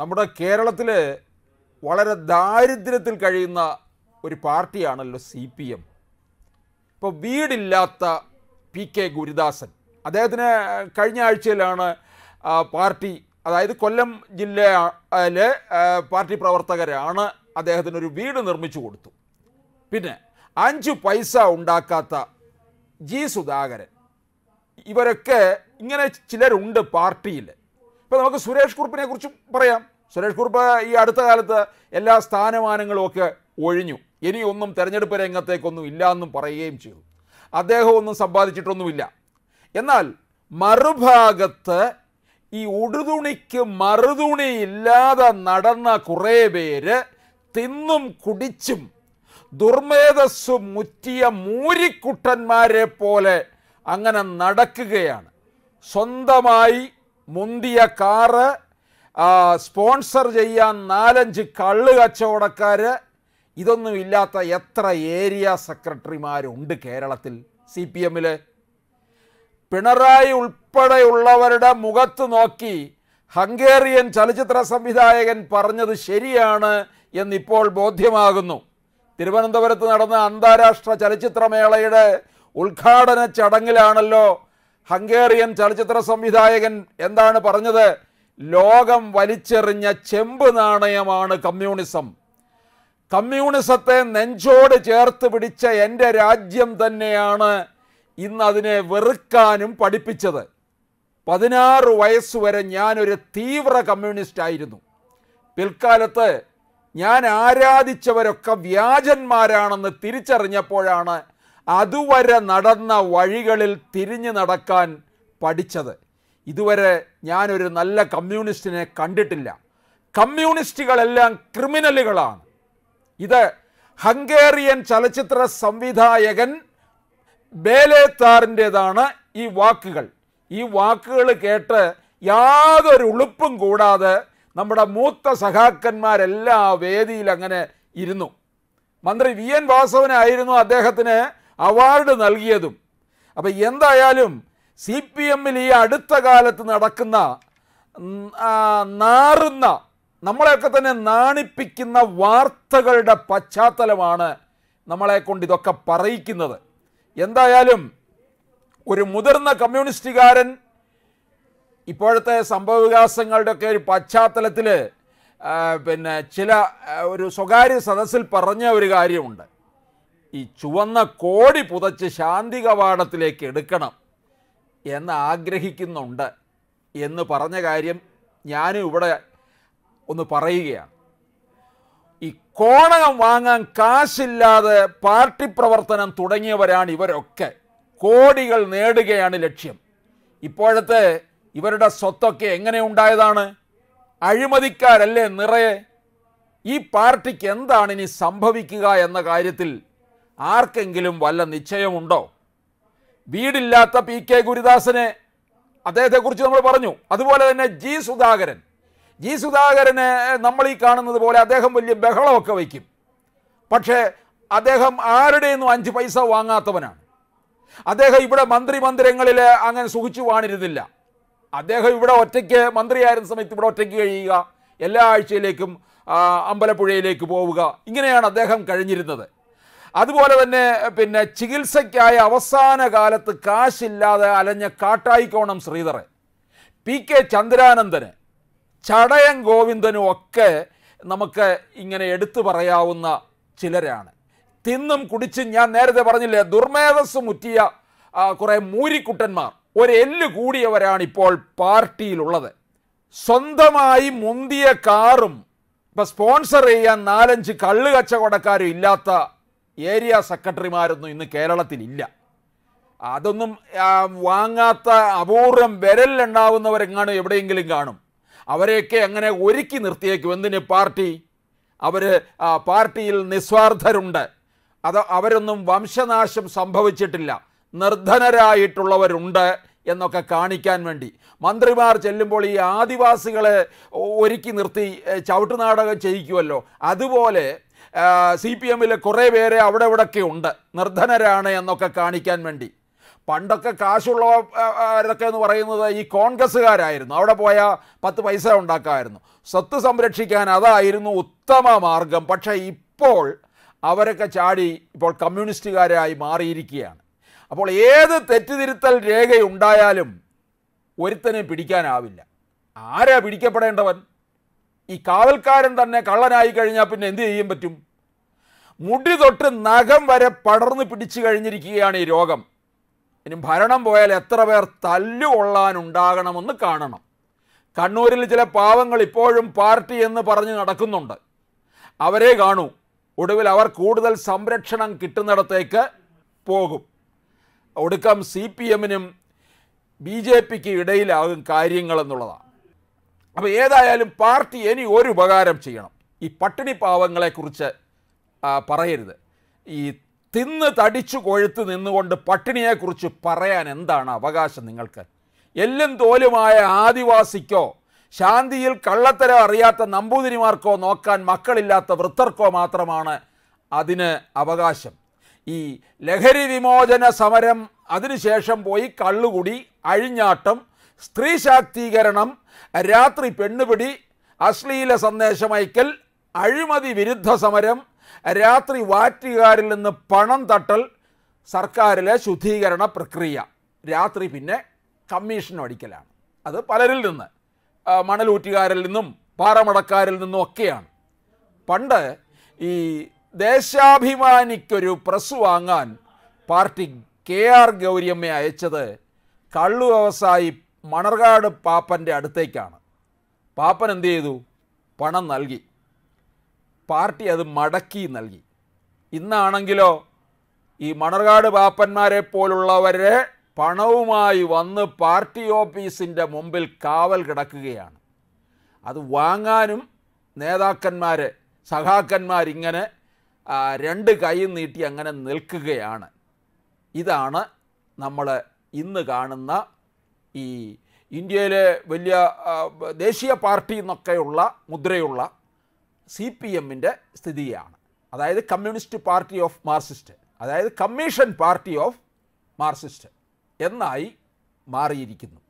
നമ്മുടെ കേരളത്തിൽ വളരെ ദാരിദ്ര്യത്തിൽ കഴിയുന്ന ഒരു പാർട്ടിയാണല്ലോ സി പി എം ഇപ്പോൾ വീടില്ലാത്ത പി കെ ഗുരുദാസൻ അദ്ദേഹത്തിന് കഴിഞ്ഞ ആഴ്ചയിലാണ് പാർട്ടി അതായത് കൊല്ലം ജില്ലയിലെ പാർട്ടി പ്രവർത്തകരാണ് അദ്ദേഹത്തിനൊരു വീട് നിർമ്മിച്ചു കൊടുത്തു പിന്നെ അഞ്ച് പൈസ ഉണ്ടാക്കാത്ത ജി സുധാകരൻ ഇവരൊക്കെ ഇങ്ങനെ ചിലരുണ്ട് പാർട്ടിയിൽ ഇപ്പോൾ നമുക്ക് സുരേഷ് കുറുപ്പിനെ കുറിച്ചും പറയാം സുരേഷ് കുറുപ്പ് ഈ അടുത്ത കാലത്ത് എല്ലാ സ്ഥാനമാനങ്ങളുമൊക്കെ ഒഴിഞ്ഞു ഇനിയൊന്നും തെരഞ്ഞെടുപ്പ് രംഗത്തേക്കൊന്നും ഇല്ല എന്നും പറയുകയും ചെയ്തു അദ്ദേഹം ഒന്നും സമ്പാദിച്ചിട്ടൊന്നുമില്ല എന്നാൽ മറുഭാഗത്ത് ഈ ഉടുതുണിക്ക് മറുതുണി ഇല്ലാതെ നടന്ന കുറേ പേര് തിന്നും കുടിച്ചും ദുർമേധസ്സും മുറ്റിയ മൂരിക്കുട്ടന്മാരെ പോലെ അങ്ങനെ നടക്കുകയാണ് സ്വന്തമായി മുന്തിയ കാറ് സ്പോൺസർ ചെയ്യാൻ നാലഞ്ച് കള്ളു കച്ചവടക്കാർ ഇതൊന്നുമില്ലാത്ത എത്ര ഏരിയ സെക്രട്ടറിമാരുണ്ട് കേരളത്തിൽ സി പി എമ്മിൽ പിണറായി ഉൾപ്പെടെയുള്ളവരുടെ മുഖത്ത് നോക്കി ഹംഗേറിയൻ ചലച്ചിത്ര സംവിധായകൻ പറഞ്ഞത് ശരിയാണ് എന്നിപ്പോൾ ബോധ്യമാകുന്നു തിരുവനന്തപുരത്ത് നടന്ന അന്താരാഷ്ട്ര ചലച്ചിത്രമേളയുടെ ഉദ്ഘാടന ചടങ്ങിലാണല്ലോ ഹംഗേറിയൻ ചലച്ചിത്ര സംവിധായകൻ എന്താണ് പറഞ്ഞത് ലോകം വലിച്ചെറിഞ്ഞ ചെമ്പ് നാണയമാണ് കമ്മ്യൂണിസം കമ്മ്യൂണിസത്തെ നെഞ്ചോട് ചേർത്ത് പിടിച്ച എൻ്റെ രാജ്യം തന്നെയാണ് ഇന്ന് അതിനെ വെറുക്കാനും പഠിപ്പിച്ചത് പതിനാറ് വയസ്സുവരെ ഞാനൊരു തീവ്ര കമ്മ്യൂണിസ്റ്റ് ആയിരുന്നു പിൽക്കാലത്ത് ഞാൻ ആരാധിച്ചവരൊക്കെ വ്യാജന്മാരാണെന്ന് തിരിച്ചറിഞ്ഞപ്പോഴാണ് അതുവരെ നടന്ന വഴികളിൽ തിരിഞ്ഞു നടക്കാൻ പഠിച്ചത് ഇതുവരെ ഞാനൊരു നല്ല കമ്മ്യൂണിസ്റ്റിനെ കണ്ടിട്ടില്ല കമ്മ്യൂണിസ്റ്റുകളെല്ലാം ക്രിമിനലുകളാണ് ഇത് ഹംഗേറിയൻ ചലച്ചിത്ര സംവിധായകൻ ബേലേത്താറിൻ്റേതാണ് ഈ വാക്കുകൾ ഈ വാക്കുകൾ കേട്ട് യാതൊരു ഉളുപ്പും കൂടാതെ നമ്മുടെ മൂത്ത സഖാക്കന്മാരെല്ലാം ആ വേദിയിൽ അങ്ങനെ ഇരുന്നു മന്ത്രി വി എൻ വാസവനായിരുന്നു അദ്ദേഹത്തിന് അവാർഡ് നൽകിയതും അപ്പം എന്തായാലും സി പി എമ്മിൽ ഈ അടുത്ത കാലത്ത് നടക്കുന്ന നാറുന്ന നമ്മളെയൊക്കെ തന്നെ നാണിപ്പിക്കുന്ന വാർത്തകളുടെ പശ്ചാത്തലമാണ് നമ്മളെ കൊണ്ട് ഇതൊക്കെ പറയിക്കുന്നത് എന്തായാലും ഒരു മുതിർന്ന കമ്മ്യൂണിസ്റ്റുകാരൻ ഇപ്പോഴത്തെ സംഭവവികാസങ്ങളുടെയൊക്കെ ഒരു പശ്ചാത്തലത്തിൽ പിന്നെ ചില ഒരു സ്വകാര്യ സദസ്സിൽ പറഞ്ഞ ഒരു കാര്യമുണ്ട് ഈ ചുവന്ന കോടി പുതച്ച് ശാന്തി കവാടത്തിലേക്ക് എടുക്കണം എന്ന് ആഗ്രഹിക്കുന്നുണ്ട് എന്ന് പറഞ്ഞ കാര്യം ഞാനും ഇവിടെ ഒന്ന് പറയുകയാണ് ഈ കോണകം വാങ്ങാൻ കാശില്ലാതെ പാർട്ടി പ്രവർത്തനം തുടങ്ങിയവരാണ് ഇവരൊക്കെ കോടികൾ നേടുകയാണ് ലക്ഷ്യം ഇപ്പോഴത്തെ ഇവരുടെ സ്വത്തൊക്കെ എങ്ങനെ ഉണ്ടായതാണ് അഴിമതിക്കാരല്ലേ നിറയെ ഈ പാർട്ടിക്ക് എന്താണ് ഇനി സംഭവിക്കുക എന്ന കാര്യത്തിൽ ആർക്കെങ്കിലും വല്ല നിശ്ചയമുണ്ടോ വീടില്ലാത്ത പി കെ ഗുരുദാസനെ അദ്ദേഹത്തെക്കുറിച്ച് നമ്മൾ പറഞ്ഞു അതുപോലെ തന്നെ ജി സുധാകരൻ ജി സുധാകരനെ നമ്മൾ ഈ കാണുന്നത് പോലെ അദ്ദേഹം വലിയ ബഹളമൊക്കെ വയ്ക്കും പക്ഷേ അദ്ദേഹം ആരുടെയൊന്നും അഞ്ച് പൈസ വാങ്ങാത്തവനാണ് അദ്ദേഹം ഇവിടെ മന്ത്രി മന്ദിരങ്ങളിൽ അങ്ങനെ സുഖിച്ചു വാണിരുന്നില്ല അദ്ദേഹം ഇവിടെ ഒറ്റയ്ക്ക് മന്ത്രിയായിരുന്ന സമയത്ത് ഇവിടെ ഒറ്റയ്ക്ക് കഴിയുക എല്ലാ ആഴ്ചയിലേക്കും അമ്പലപ്പുഴയിലേക്ക് പോവുക ഇങ്ങനെയാണ് അദ്ദേഹം കഴിഞ്ഞിരുന്നത് അതുപോലെ തന്നെ പിന്നെ ചികിത്സയ്ക്കായ അവസാന കാലത്ത് കാശില്ലാതെ അലഞ്ഞ കാട്ടായിക്കോണം ശ്രീധറെ പി കെ ചന്ദ്രാനന്ദന് ചടയൻ ഗോവിന്ദനും ഒക്കെ നമുക്ക് ഇങ്ങനെ എടുത്തു പറയാവുന്ന ചിലരാണ് തിന്നും കുടിച്ചും ഞാൻ നേരത്തെ പറഞ്ഞില്ലേ ദുർമേധസ് മുറ്റിയ കുറേ മൂരിക്കുട്ടന്മാർ ഒരു എല്ല് കൂടിയവരാണിപ്പോൾ പാർട്ടിയിലുള്ളത് സ്വന്തമായി മുന്തിയ കാറും ഇപ്പം സ്പോൺസർ ചെയ്യാൻ നാലഞ്ച് കള്ളുകച്ചവടക്കാരും ഇല്ലാത്ത ഏരിയ സെക്രട്ടറിമാരൊന്നും ഇന്ന് കേരളത്തിലില്ല അതൊന്നും വാങ്ങാത്ത അപൂർവം വിരലിലുണ്ടാവുന്നവരെങ്ങാണ് എവിടെയെങ്കിലും കാണും അവരെയൊക്കെ അങ്ങനെ ഒരുക്കി നിർത്തിയേക്കും എന്തിന് പാർട്ടി അവർ പാർട്ടിയിൽ നിസ്വാർത്ഥരുണ്ട് അത് അവരൊന്നും വംശനാശം സംഭവിച്ചിട്ടില്ല നിർധനരായിട്ടുള്ളവരുണ്ട് എന്നൊക്കെ കാണിക്കാൻ വേണ്ടി മന്ത്രിമാർ ചെല്ലുമ്പോൾ ഈ ആദിവാസികളെ ഒരുക്കി നിർത്തി ചവിട്ടുനാടകം ചെയ്യിക്കുമല്ലോ അതുപോലെ സി പി എമ്മിൽ കുറേ പേരെ അവിടെ ഇവിടെയൊക്കെ ഉണ്ട് നിർധനരാണ് എന്നൊക്കെ കാണിക്കാൻ വേണ്ടി പണ്ടൊക്കെ കാശുള്ളവരൊക്കെ എന്ന് പറയുന്നത് ഈ കോൺഗ്രസ്സുകാരായിരുന്നു അവിടെ പോയ പത്ത് പൈസ ഉണ്ടാക്കാമായിരുന്നു സ്വത്ത് സംരക്ഷിക്കാൻ അതായിരുന്നു ഉത്തമ മാർഗം പക്ഷേ ഇപ്പോൾ അവരൊക്കെ ചാടി ഇപ്പോൾ കമ്മ്യൂണിസ്റ്റുകാരായി മാറിയിരിക്കുകയാണ് അപ്പോൾ ഏത് തെറ്റുതിരുത്തൽ രേഖയുണ്ടായാലും ഒരുത്തനെ പിടിക്കാനാവില്ല ആരാ പിടിക്കപ്പെടേണ്ടവൻ ഈ കാവൽക്കാരൻ തന്നെ കള്ളനായി കഴിഞ്ഞാൽ പിന്നെ എന്ത് ചെയ്യാൻ പറ്റും മുടി തൊട്ട് നഖം വരെ പടർന്നു പിടിച്ചു കഴിഞ്ഞിരിക്കുകയാണ് ഈ രോഗം ഇനി ഭരണം പോയാൽ എത്ര പേർ തല്ലുകൊള്ളാനുണ്ടാകണമെന്ന് കാണണം കണ്ണൂരിൽ ചില പാവങ്ങൾ ഇപ്പോഴും പാർട്ടി എന്ന് പറഞ്ഞ് നടക്കുന്നുണ്ട് അവരെ കാണൂ ഒടുവിൽ അവർ കൂടുതൽ സംരക്ഷണം കിട്ടുന്നിടത്തേക്ക് പോകും ഒടുക്കം സി പി എമ്മിനും ബി ജെ പിക്ക് ഇടയിലാകും കാര്യങ്ങളെന്നുള്ളതാണ് അപ്പോൾ ഏതായാലും പാർട്ടി ഇനി ഒരു ഉപകാരം ചെയ്യണം ഈ പട്ടിണി പാവങ്ങളെക്കുറിച്ച് പറയരുത് ഈ തിന്ന് തടിച്ചു കൊഴുത്ത് നിന്നുകൊണ്ട് പട്ടിണിയെക്കുറിച്ച് പറയാൻ എന്താണ് അവകാശം നിങ്ങൾക്ക് എല്ലും തോലുമായ ആദിവാസിക്കോ ശാന്തിയിൽ കള്ളത്തരം അറിയാത്ത നമ്പൂതിരിമാർക്കോ നോക്കാൻ മക്കളില്ലാത്ത വൃത്തർക്കോ മാത്രമാണ് അതിന് അവകാശം ഈ ലഹരി വിമോചന സമരം അതിനുശേഷം പോയി കള്ളുകുടി അഴിഞ്ഞാട്ടം സ്ത്രീ ശാക്തീകരണം രാത്രി പെണ്ണുപിടി അശ്ലീല സന്ദേശമയക്കൽ അഴിമതി വിരുദ്ധ സമരം രാത്രി വാറ്റുകാരിൽ നിന്ന് പണം തട്ടൽ സർക്കാരിലെ ശുദ്ധീകരണ പ്രക്രിയ രാത്രി പിന്നെ കമ്മീഷൻ അടിക്കലാണ് അത് പലരിൽ നിന്ന് മണലൂറ്റുകാരിൽ നിന്നും പാറമടക്കാരിൽ നിന്നും ഒക്കെയാണ് പണ്ട് ഈ ദേശാഭിമാനിക്കൊരു പ്രസ് വാങ്ങാൻ പാർട്ടി കെ ആർ ഗൗരിയമ്മ അയച്ചത് കള്ളു വ്യവസായി മണർകാട് പാപ്പൻ്റെ അടുത്തേക്കാണ് പാപ്പൻ എന്ത് ചെയ്തു പണം നൽകി പാർട്ടി അത് മടക്കി നൽകി ഇന്നാണെങ്കിലോ ഈ മണർകാട് പാപ്പന്മാരെ പോലുള്ളവരെ പണവുമായി വന്ന് പാർട്ടി ഓഫീസിൻ്റെ മുമ്പിൽ കാവൽ കിടക്കുകയാണ് അത് വാങ്ങാനും നേതാക്കന്മാർ സഖാക്കന്മാരിങ്ങനെ രണ്ട് കൈ നീട്ടി അങ്ങനെ നിൽക്കുകയാണ് ഇതാണ് നമ്മൾ ഇന്ന് കാണുന്ന ഈ ഇന്ത്യയിലെ വലിയ ദേശീയ പാർട്ടി എന്നൊക്കെയുള്ള മുദ്രയുള്ള സി പി എമ്മിൻ്റെ സ്ഥിതിയാണ് അതായത് കമ്മ്യൂണിസ്റ്റ് പാർട്ടി ഓഫ് മാർസിസ്റ്റ് അതായത് കമ്മീഷൻ പാർട്ടി ഓഫ് മാർസിസ്റ്റ് എന്നായി മാറിയിരിക്കുന്നു